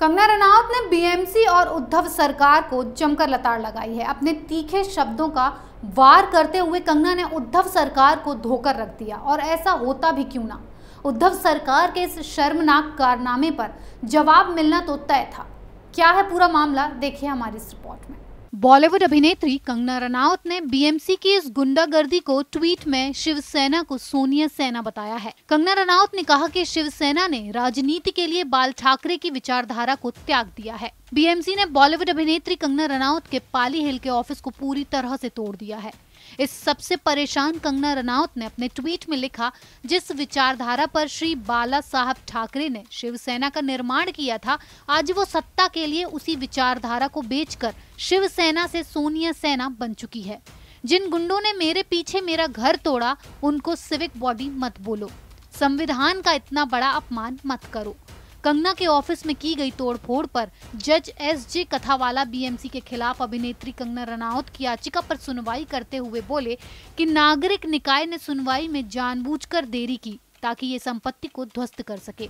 कंगना रनौत ने बीएमसी और उद्धव सरकार को जमकर लताड़ लगाई है अपने तीखे शब्दों का वार करते हुए कंगना ने उद्धव सरकार को धोकर रख दिया और ऐसा होता भी क्यों ना उद्धव सरकार के इस शर्मनाक कारनामे पर जवाब मिलना तो तय था क्या है पूरा मामला देखिए हमारी इस रिपोर्ट में बॉलीवुड अभिनेत्री कंगना रनावत ने बीएमसी की इस गुंडागर्दी को ट्वीट में शिवसेना को सोनिया सेना बताया है कंगना रनावत ने कहा कि शिवसेना ने राजनीति के लिए बाल ठाकरे की विचारधारा को त्याग दिया है बीएमसी ने बॉलीवुड अभिनेत्री कंगना रनावत के पाली हिल के ऑफिस को पूरी तरह से तोड़ दिया है इस सबसे परेशान कंगना रनावत ने अपने ट्वीट में लिखा जिस विचारधारा पर श्री बाला साहब ठाकरे ने शिवसेना का निर्माण किया था आज वो सत्ता के लिए उसी विचारधारा को बेचकर शिवसेना से सोनिया सेना बन चुकी है जिन गुंडों ने मेरे पीछे मेरा घर तोड़ा उनको सिविक बॉडी मत बोलो संविधान का इतना बड़ा अपमान मत करो कंगना के ऑफिस में की गई तोड़फोड़ पर जज एस जे कथावाला बीएमसी के खिलाफ अभिनेत्री कंगना रनावत की याचिका पर सुनवाई करते हुए बोले कि नागरिक निकाय ने सुनवाई में जानबूझकर देरी की ताकि ये संपत्ति को ध्वस्त कर सके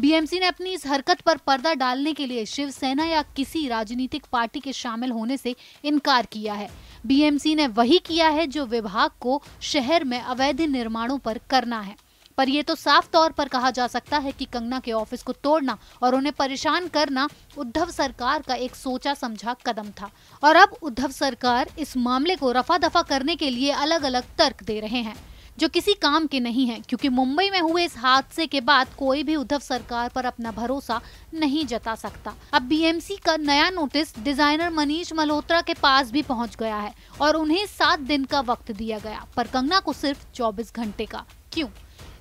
बीएमसी ने अपनी इस हरकत पर पर्दा डालने के लिए शिवसेना या किसी राजनीतिक पार्टी के शामिल होने से इनकार किया है बीएमसी ने वही किया है जो विभाग को शहर में अवैध निर्माणों पर करना है पर यह तो साफ तौर पर कहा जा सकता है कि कंगना के ऑफिस को तोड़ना और उन्हें परेशान करना उद्धव सरकार का एक सोचा समझा कदम था और अब उद्धव सरकार इस मामले को रफा दफा करने के लिए अलग अलग तर्क दे रहे हैं जो किसी काम के नहीं है क्योंकि मुंबई में हुए इस हादसे के बाद कोई भी उद्धव सरकार पर अपना भरोसा नहीं जता सकता अब बीएमसी का नया नोटिस डिजाइनर मनीष मल्होत्रा के पास भी पहुंच गया है और उन्हें सात दिन का वक्त दिया गया पर कंगना को सिर्फ चौबीस घंटे का क्यों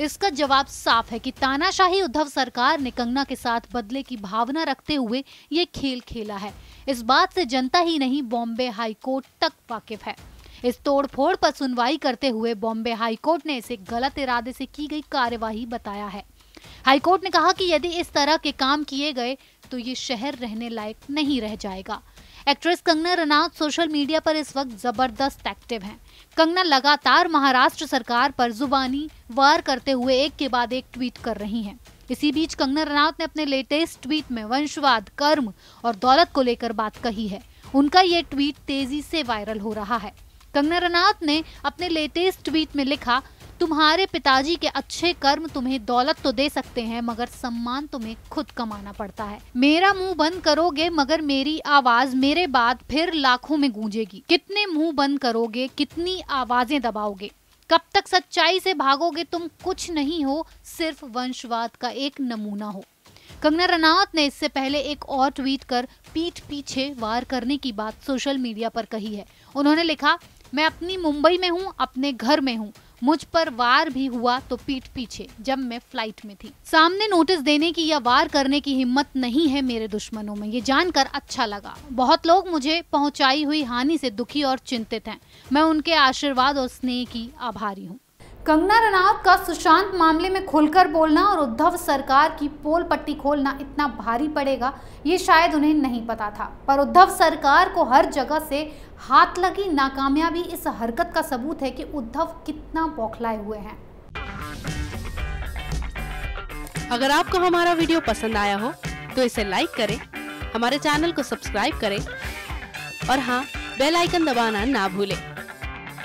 इसका जवाब साफ है कि तानाशाही उद्धव सरकार ने कंगना के साथ बदले की भावना रखते हुए ये खेल खेला है इस बात से जनता ही नहीं बॉम्बे हाईकोर्ट तक वाकिफ है इस तोड़फोड़ पर सुनवाई करते हुए बॉम्बे हाईकोर्ट ने इसे गलत इरादे से की गई कार्यवाही बताया है हाईकोर्ट ने कहा कि यदि इस तरह के काम किए गए तो ये शहर रहने लायक नहीं रह जाएगा actress Kangana Ranaut social media पर इस वक्त जबरदस्त एक्टिव हैं कंगना लगातार महाराष्ट्र सरकार पर जुबानी वार करते हुए एक के बाद एक ट्वीट कर रही हैं इसी बीच कंगना रनौत ने अपने लेटेस्ट ट्वीट में वंशवाद कर्म और दौलत को लेकर बात कही है उनका ये ट्वीट तेजी से वायरल हो रहा है कंगना रनौत ने अपने लेटेस्ट ट्वीट में लिखा तुम्हारे पिताजी के अच्छे कर्म तुम्हें दौलत तो दे सकते हैं मगर सम्मान तुम्हें खुद कमाना पड़ता है मेरा मुंह बंद करोगे मगर मेरी आवाज मेरे बाद फिर लाखों में गूंजेगी कितने मुंह बंद करोगे कितनी आवाजें दबाओगे कब तक सच्चाई से भागोगे तुम कुछ नहीं हो सिर्फ वंशवाद का एक नमूना हो कंगना रनौत ने इससे पहले एक और ट्वीट कर पीठ पीछे वार करने की बात सोशल मीडिया पर कही है उन्होंने लिखा मैं अपनी मुंबई में हूँ अपने घर में हूँ मुझ पर वार भी हुआ तो पीठ पीछे जब मैं फ्लाइट में थी सामने नोटिस देने की या वार करने की हिम्मत नहीं है मेरे दुश्मनों में ये जानकर अच्छा लगा बहुत लोग मुझे पहुंचाई हुई हानि से दुखी और चिंतित हैं मैं उनके आशीर्वाद और स्नेह की आभारी हूँ कंगना रनौत का सुशांत मामले में खुलकर बोलना और उद्धव सरकार की पोल पट्टी खोलना इतना भारी पड़ेगा ये शायद उन्हें नहीं पता था पर उद्धव सरकार को हर जगह से हाथ लगी नाकामयाबी इस हरकत का सबूत है कि उद्धव कितना बौखलाए हुए हैं अगर आपको हमारा वीडियो पसंद आया हो तो इसे लाइक करें हमारे चैनल को सब्सक्राइब करें और हाँ बेलाइकन दबाना ना भूलें